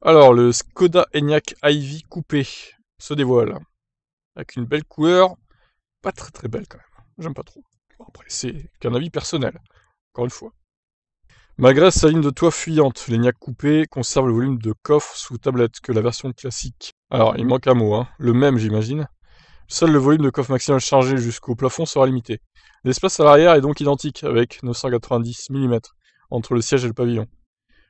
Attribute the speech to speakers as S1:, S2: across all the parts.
S1: Alors, le Skoda Enyaq Ivy coupé se dévoile. Avec une belle couleur, pas très très belle quand même. J'aime pas trop. Après, c'est qu'un avis personnel, encore une fois. Malgré sa ligne de toit fuyante, l'Enyaq coupé conserve le volume de coffre sous tablette que la version classique. Alors, il manque un mot, hein. le même j'imagine. Seul le volume de coffre maximal chargé jusqu'au plafond sera limité. L'espace à l'arrière est donc identique, avec 990 mm, entre le siège et le pavillon.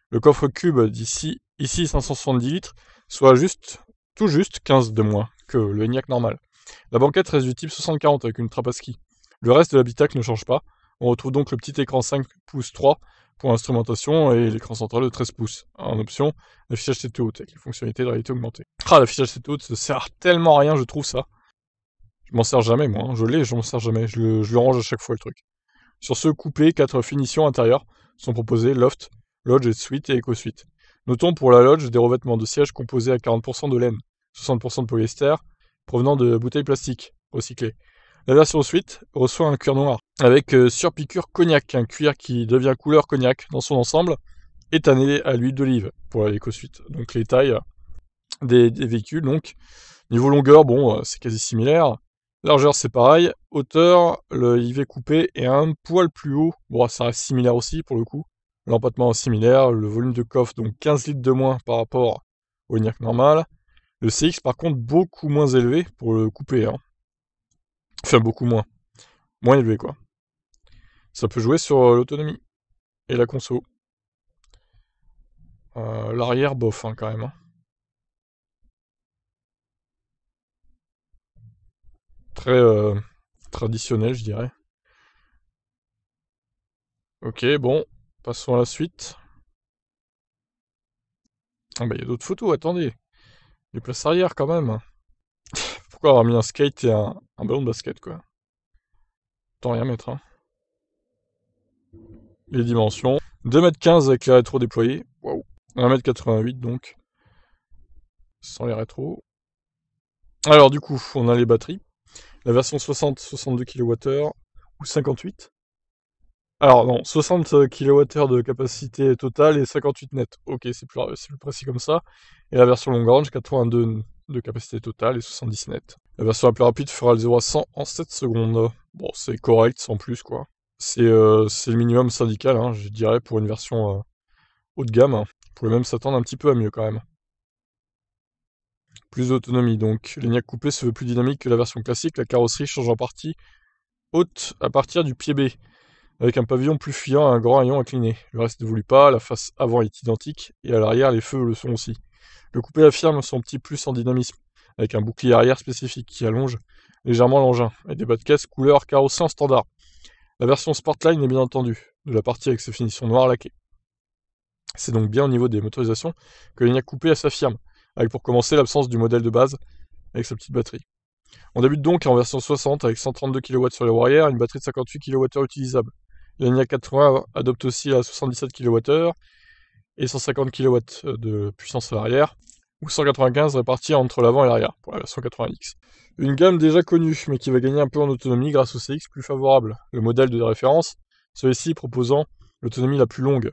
S1: Le coffre cube d'ici ici 570 litres, soit juste, tout juste 15 de moins que le ENIAC normal. La banquette reste du type 640 avec une trappe ski. Le reste de l'habitacle ne change pas. On retrouve donc le petit écran 5 pouces 3 pour instrumentation et l'écran central de 13 pouces. En option, l'affichage tête haute avec les fonctionnalités de réalité augmentée. Ah, l'affichage tête haute, ça sert tellement à rien, je trouve ça. Je m'en sers jamais, moi. Hein. Je l'ai, je m'en sers jamais. Je le, range à chaque fois, le truc. Sur ce coupé, quatre finitions intérieures sont proposées Loft, Lodge et Suite et Eco Suite. Notons pour la Lodge des revêtements de sièges composés à 40% de laine, 60% de polyester, provenant de bouteilles plastiques recyclées. La version suite reçoit un cuir noir, avec euh, surpiqûre cognac, un cuir qui devient couleur cognac dans son ensemble, étané à l'huile d'olive pour l'éco-suite. Donc les tailles euh, des, véhicules, donc niveau longueur, bon, euh, c'est quasi similaire. Largeur, c'est pareil. Hauteur, le IV coupé et un poil plus haut. Bon, ça reste similaire aussi pour le coup. L'empattement, similaire, le volume de coffre, donc 15 litres de moins par rapport au NIRC normal. Le CX, par contre, beaucoup moins élevé pour le couper. Hein. Enfin, beaucoup moins. Moins élevé, quoi. Ça peut jouer sur euh, l'autonomie et la conso. Euh, l'arrière, bof, hein, quand même. Hein. Très euh, traditionnel, je dirais. Ok, bon, Passons à la suite. Ah bah il y a d'autres photos, attendez. Les places arrière quand même. Pourquoi avoir mis un skate et un, ballon de basket quoi Tant rien mettre. Hein. Les dimensions. 2m15 avec les rétros déployés. Waouh. 1m88 donc. Sans les rétros. Alors du coup, on a les batteries. La version 60, 62 kWh ou 58. Alors non, 60 kWh de capacité totale et 58 net. Ok, c'est plus, c'est précis comme ça. Et la version long range, 82 de capacité totale et 70 net. La version la plus rapide fera le 0 à 100 en 7 secondes. Bon, c'est correct, sans plus quoi. C'est euh, le minimum syndical, hein, je dirais, pour une version euh, haut de gamme. On pourrait même s'attendre un petit peu à mieux quand même. Plus d'autonomie donc. L'ENIAC coupé se veut plus dynamique que la version classique, la carrosserie change en partie haute à partir du pied B avec un pavillon plus fuyant et un grand rayon incliné. Le reste ne voulut pas, la face avant est identique, et à l'arrière les feux le sont aussi. Le coupé affirme son petit plus en dynamisme, avec un bouclier arrière spécifique qui allonge légèrement l'engin, et des bas de caisse couleur carrosserie standard. La version Sportline est bien entendu de la partie avec ses finitions noires laquées. C'est donc bien au niveau des motorisations que l'Hyundai Coupé s'affirme, avec pour commencer l'absence du modèle de base avec sa petite batterie. On débute donc en version 60 avec 132 kW sur les arrière et une batterie de 58 kWh utilisable, L'Enyaq 80 adopte aussi à 77 kWh et 150 kW euh, de puissance à l'arrière, ou 195 répartis entre l'avant et l'arrière pour la version 80X. Une gamme déjà connue, mais qui va gagner un peu en autonomie grâce au CX plus favorable, le modèle de référence, celui-ci proposant l'autonomie la plus longue,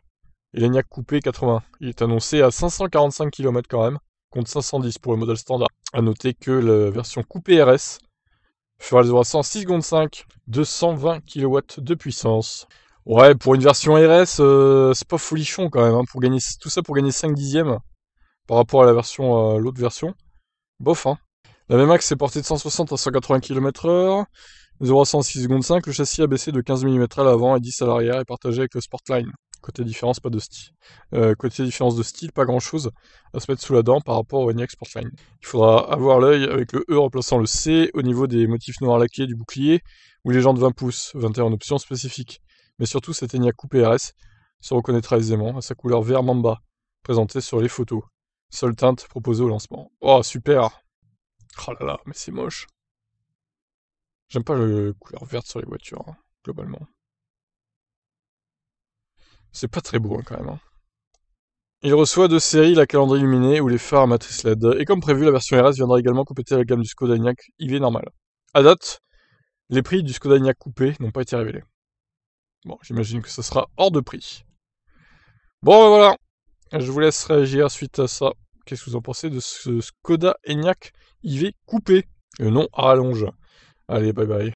S1: et coupé 80. Il est annoncé à 545 km quand même, contre 510 pour le modèle standard. A noter que la version coupé RS 0 à 106 secondes 5, 220 kW de puissance. Ouais, pour une version RS, euh, c'est pas folichon quand même. Hein, pour gagner, tout ça pour gagner 5 dixièmes par rapport à la version, euh, l'autre version. Bof, hein. La VMAX est portée de 160 à 180 km/h. 0 à 106 secondes 5, le châssis a baissé de 15 mm à l'avant et 10 à l'arrière et partagé avec le Sportline. Côté différence, pas de style. Euh, côté différence de style, pas grand chose à se mettre sous la dent par rapport au Enyax Sportline. Il faudra avoir l'œil avec le E remplaçant le C au niveau des motifs noirs laqués du bouclier ou les jantes 20 pouces, 21 options option spécifique. Mais surtout, cet Enyaq coupé RS se reconnaîtra aisément à sa couleur vert mamba, présentée sur les photos. Seule teinte proposée au lancement. Oh, super Oh là là, mais c'est moche. J'aime pas la couleur verte sur les voitures, hein, globalement. C'est pas très beau hein, quand même. Hein. Il reçoit de série la calendrier illuminée ou les phares matrice LED. Et comme prévu, la version RS viendra également compléter la gamme du Skoda Enyaq IV normal. À date, les prix du Skoda Enyaq coupé n'ont pas été révélés. Bon, j'imagine que ça sera hors de prix. Bon, ben voilà. Je vous laisse réagir suite à ça. Qu'est-ce que vous en pensez de ce Skoda Enyaq IV coupé Le euh, nom à rallonge. Allez, bye bye.